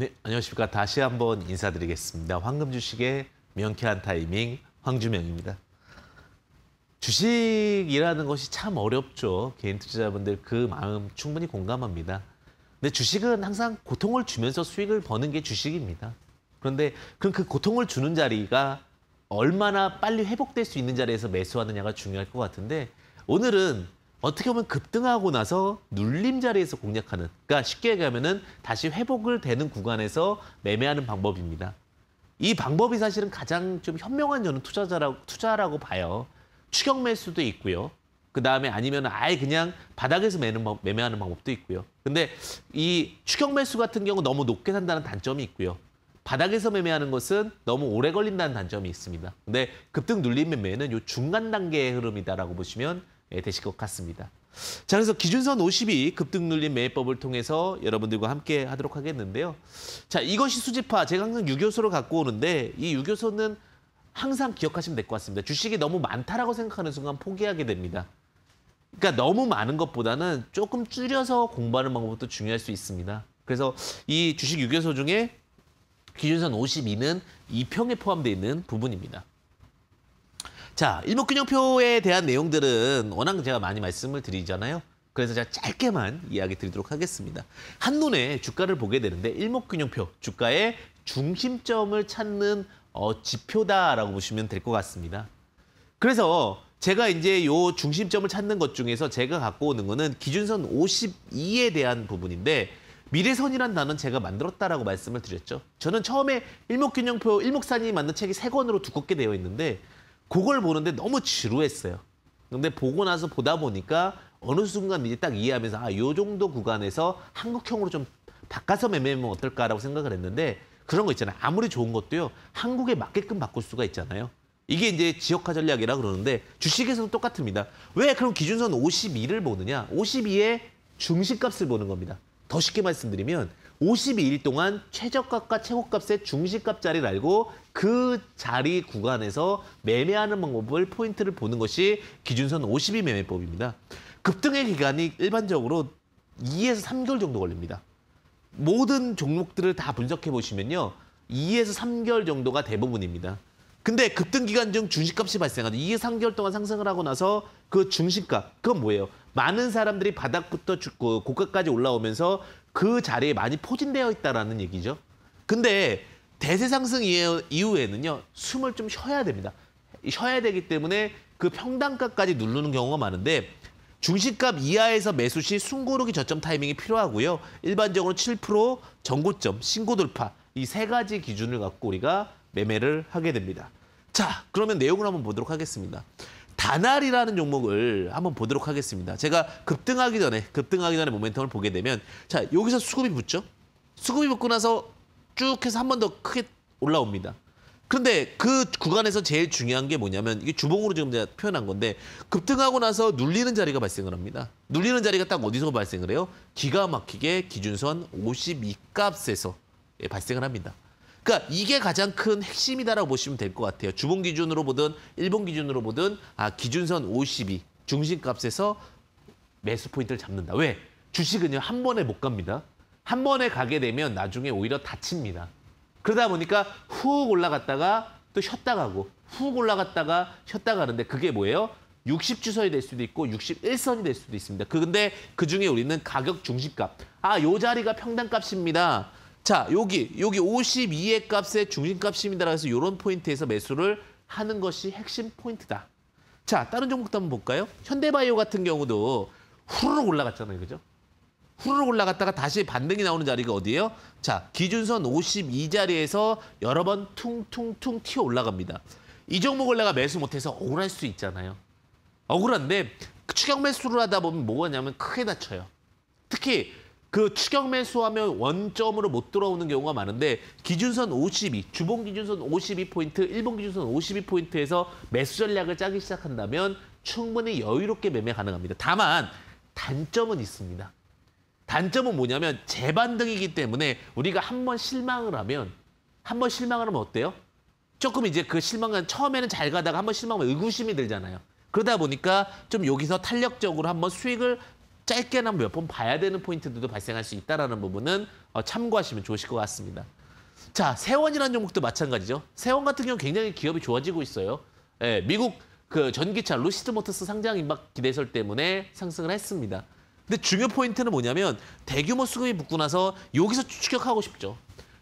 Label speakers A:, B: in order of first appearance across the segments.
A: 네, 안녕하십니까. 다시 한번 인사드리겠습니다. 황금 주식의 명쾌한 타이밍 황주명입니다. 주식이라는 것이 참 어렵죠. 개인 투자자분들 그 마음 충분히 공감합니다. 근데 주식은 항상 고통을 주면서 수익을 버는 게 주식입니다. 그런데 그럼 그 고통을 주는 자리가 얼마나 빨리 회복될 수 있는 자리에서 매수하느냐가 중요할 것 같은데 오늘은 어떻게 보면 급등하고 나서 눌림 자리에서 공략하는 그러니까 쉽게 얘기하면은 다시 회복을 되는 구간에서 매매하는 방법입니다. 이 방법이 사실은 가장 좀 현명한 저는 투자자라고 투자라고 봐요. 추격 매수도 있고요. 그 다음에 아니면 아예 그냥 바닥에서 매는, 매매하는 방법도 있고요. 근데 이 추격 매수 같은 경우 너무 높게 산다는 단점이 있고요. 바닥에서 매매하는 것은 너무 오래 걸린다는 단점이 있습니다. 근데 급등 눌림 매매는 요 중간 단계의 흐름이다라고 보시면 예, 되실 것 같습니다. 자, 그래서 기준선 52 급등눌림 매매법을 통해서 여러분들과 함께 하도록 하겠는데요. 자, 이것이 수지파. 제가 항상 유교소를 갖고 오는데 이 유교소는 항상 기억하시면 될 것 같습니다. 주식이 너무 많다라고 생각하는 순간 포기하게 됩니다. 그러니까 너무 많은 것보다는 조금 줄여서 공부하는 방법도 중요할 수 있습니다. 그래서 이 주식 유교소 중에 기준선 52는 이평에 포함되어 있는 부분입니다. 자, 일목균형표에 대한 내용들은 워낙 제가 많이 말씀을 드리잖아요. 그래서 제가 짧게만 이야기 드리도록 하겠습니다. 한눈에 주가를 보게 되는데 일목균형표, 주가의 중심점을 찾는 어, 지표다라고 보시면 될 것 같습니다. 그래서 제가 이제 요 중심점을 찾는 것 중에서 제가 갖고 오는 거는 기준선 52에 대한 부분인데 미래선이란 단어는 제가 만들었다라고 말씀을 드렸죠. 저는 처음에 일목균형표, 일목산이 만든 책이 세 권으로 두껍게 되어 있는데 그걸 보는데 너무 지루했어요. 근데 보고 나서 보다 보니까 어느 순간 이제 딱 이해하면서 아, 요 정도 구간에서 한국형으로 좀 바꿔서 매매하면 어떨까라고 생각을 했는데 그런 거 있잖아요. 아무리 좋은 것도요. 한국에 맞게끔 바꿀 수가 있잖아요. 이게 이제 지역화 전략이라 그러는데 주식에서도 똑같습니다. 왜 그럼 기준선 52를 보느냐? 52의 중시값을 보는 겁니다. 더 쉽게 말씀드리면 52일 동안 최저값과 최고값의 중시값 자리를 알고 그 자리 구간에서 매매하는 방법을 포인트를 보는 것이 기준선 52 매매법입니다. 급등의 기간이 일반적으로 2에서 3개월 정도 걸립니다. 모든 종목들을 다 분석해 보시면요. 2에서 3개월 정도가 대부분입니다. 근데 급등 기간 중 중시값이 발생하죠. 2에서 3개월 동안 상승을 하고 나서 그 중시값, 그건 뭐예요? 많은 사람들이 바닥부터 죽고 그 고가까지 올라오면서 그 자리에 많이 포진되어 있다는 얘기죠. 근데 대세 상승 이후에는요 숨을 좀 쉬어야 됩니다. 쉬어야 되기 때문에 그 평당가까지 누르는 경우가 많은데 중식값 이하에서 매수 시 숨고르기 저점 타이밍이 필요하고요. 일반적으로 7% 전고점, 신고 돌파 이 세 가지 기준을 갖고 우리가 매매를 하게 됩니다. 자, 그러면 내용을 한번 보도록 하겠습니다. 단알이라는 종목을 한번 보도록 하겠습니다. 제가 급등하기 전에 급등하기 전에 모멘텀을 보게 되면 자 여기서 수급이 붙죠. 수급이 붙고 나서 쭉 해서 한 번 더 크게 올라옵니다. 그런데 그 구간에서 제일 중요한 게 뭐냐면 이게 주봉으로 지금 제가 표현한 건데 급등하고 나서 눌리는 자리가 발생을 합니다. 눌리는 자리가 딱 어디서 발생을 해요? 기가 막히게 기준선 52값에서 예, 발생을 합니다. 그러니까 이게 가장 큰 핵심이다라고 보시면 될 것 같아요. 주봉 기준으로 보든 일본 기준으로 보든 아 기준선 52 중심값에서 매수 포인트를 잡는다. 왜? 주식은요 한 번에 못 갑니다. 한 번에 가게 되면 나중에 오히려 다칩니다. 그러다 보니까 훅 올라갔다가 또 쉬었다 가고 훅 올라갔다가 쉬었다 가는데 그게 뭐예요? 60주선이 될 수도 있고 61선이 될 수도 있습니다. 그런데 그중에 우리는 가격 중심값. 아, 요 자리가 평단값입니다. 자, 여기 여기 52의 값의 중심값입니다그래서 이런 포인트에서 매수를 하는 것이 핵심 포인트다. 자, 다른 종목도 한번 볼까요? 현대바이오 같은 경우도 후루룩 올라갔잖아요. 그죠? 후루룩 올라갔다가 다시 반등이 나오는 자리가 어디예요? 자, 기준선 52 자리에서 여러 번 퉁퉁퉁 튀어 올라갑니다. 이 종목을 내가 매수 못해서 억울할 수 있잖아요. 억울한데 추격 매수를 하다 보면 뭐가 냐면 크게 다쳐요. 특히 그 추격 매수하면 원점으로 못 들어오는 경우가 많은데 기준선 52, 주봉 기준선 52포인트, 일본 기준선 52포인트에서 매수 전략을 짜기 시작한다면 충분히 여유롭게 매매 가능합니다. 다만 단점은 있습니다. 단점은 뭐냐면 재반등이기 때문에 우리가 한 번 실망을 하면 한 번 실망을 하면 어때요? 조금 이제 그실망은 처음에는 잘 가다가 한 번 실망하면 의구심이 들잖아요. 그러다 보니까 좀 여기서 탄력적으로 한번 수익을 짧게나 몇번 봐야 되는 포인트들도 발생할 수 있다는 부분은 어, 참고하시면 좋으실 것 같습니다. 자, 세원이라는 종목도 마찬가지죠. 세원 같은 경우 굉장히 기업이 좋아지고 있어요. 예, 미국 그 전기차 루시드 모터스 상장 임박 기대설 때문에 상승을 했습니다. 근데 중요 포인트는 뭐냐면 대규모 수급이 붙고 나서 여기서 추격하고 싶죠.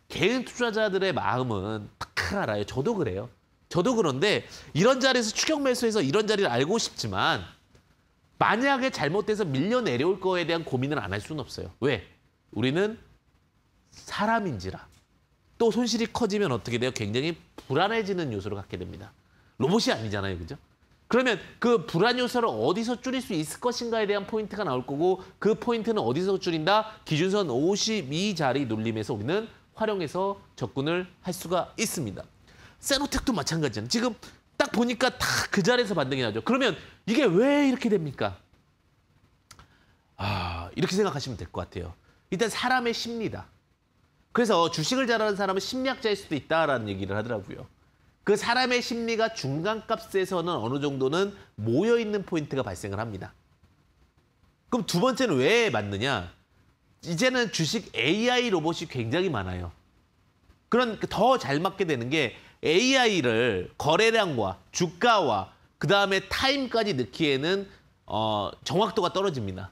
A: 개인 투자자들의 마음은 딱 알아요. 저도 그래요. 저도 그런데 이런 자리에서 추격 매수해서 이런 자리를 알고 싶지만 만약에 잘못돼서 밀려 내려올 거에 대한 고민을 안 할 수는 없어요. 왜? 우리는 사람인지라. 또 손실이 커지면 어떻게 돼요? 굉장히 불안해지는 요소를 갖게 됩니다. 로봇이 아니잖아요. 그죠? 그러면 그 불안 요소를 어디서 줄일 수 있을 것인가에 대한 포인트가 나올 거고 그 포인트는 어디서 줄인다? 기준선 52자리 눌림에서 우리는 활용해서 접근을 할 수가 있습니다. 세노텍도 마찬가지잖아요. 지금 딱 보니까 다 그 자리에서 반등이 나죠. 그러면 이게 왜 이렇게 됩니까? 아, 이렇게 생각하시면 될 것 같아요. 일단 사람의 심리다. 그래서 주식을 잘하는 사람은 심리학자일 수도 있다라는 얘기를 하더라고요. 그 사람의 심리가 중간값에서는 어느 정도는 모여있는 포인트가 발생을 합니다. 그럼 두 번째는 왜 맞느냐? 이제는 주식 AI 로봇이 굉장히 많아요. 그런 더 잘 맞게 되는 게 AI를 거래량과 주가와 그다음에 타임까지 넣기에는 어, 정확도가 떨어집니다.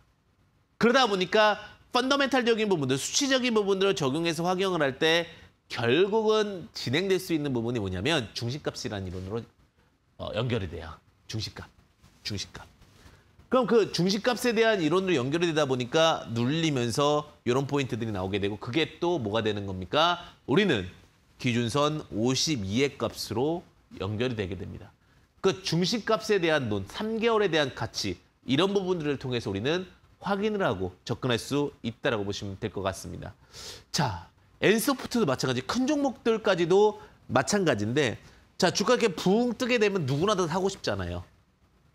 A: 그러다 보니까 펀더멘탈적인 부분들, 수치적인 부분들을 적용해서 확영을 할 때 결국은 진행될 수 있는 부분이 뭐냐면 중식값이라는 이론으로 어, 연결이 돼요. 중식값중식값 그럼 그중식값에 대한 이론으로 연결이 되다 보니까 눌리면서 이런 포인트들이 나오게 되고 그게 또 뭐가 되는 겁니까? 우리는 기준선 52의 값으로 연결이 되게 됩니다. 그 중심값에 대한 논, 3개월에 대한 가치 이런 부분들을 통해서 우리는 확인을 하고 접근할 수 있다라고 보시면 될 것 같습니다. 자, 엔소프트도 마찬가지, 큰 종목들까지도 마찬가지인데 자, 주가 이렇게 붕 뜨게 되면 누구나 다 사고 싶잖아요.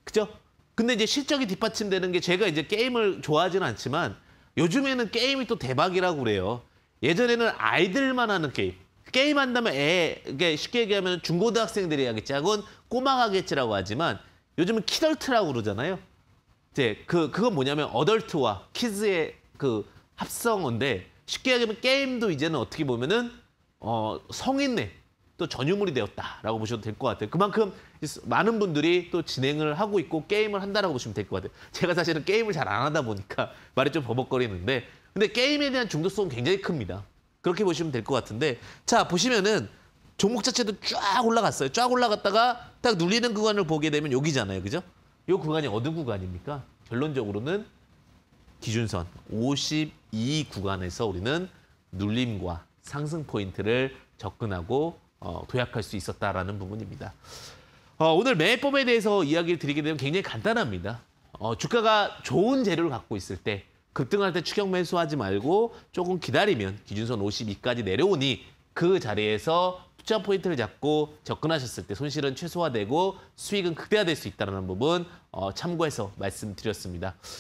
A: 그죠? 근데 이제 실적이 뒷받침되는 게 제가 이제 게임을 좋아하지는 않지만 요즘에는 게임이 또 대박이라고 그래요. 예전에는 아이들만 하는 게임. 게임 한다면 애, 이게 쉽게 얘기하면 중고등학생들이 하겠지. 그건 꼬마하 겠지라고 하지만 요즘은 키덜트라고 그러잖아요. 이제 그, 그건 뭐냐면 어덜트와 키즈의 그 합성어인데 쉽게 얘기하면 게임도 이제는 어떻게 보면은 어, 성인네 또 전유물이 되었다라고 보셔도 될 것 같아요. 그만큼 많은 분들이 또 진행을 하고 있고 게임을 한다라고 보시면 될 것 같아요. 제가 사실은 게임을 잘 안 하다 보니까 말이 좀 버벅거리는데 근데 게임에 대한 중독성은 굉장히 큽니다. 그렇게 보시면 될 것 같은데 자 보시면은 종목 자체도 쫙 올라갔어요. 쫙 올라갔다가 딱 눌리는 구간을 보게 되면 여기잖아요. 그죠? 요 구간이 어느 구간입니까? 결론적으로는 기준선 52 구간에서 우리는 눌림과 상승 포인트를 접근하고 어, 도약할 수 있었다라는 부분입니다. 어, 오늘 매매법에 대해서 이야기를 드리게 되면 굉장히 간단합니다. 어, 주가가 좋은 재료를 갖고 있을 때 급등할 때 추격 매수하지 말고 조금 기다리면 기준선 52까지 내려오니 그 자리에서 투자 포인트를 잡고 접근하셨을 때 손실은 최소화되고 수익은 극대화될 수 있다는 부분 어, 참고해서 말씀드렸습니다.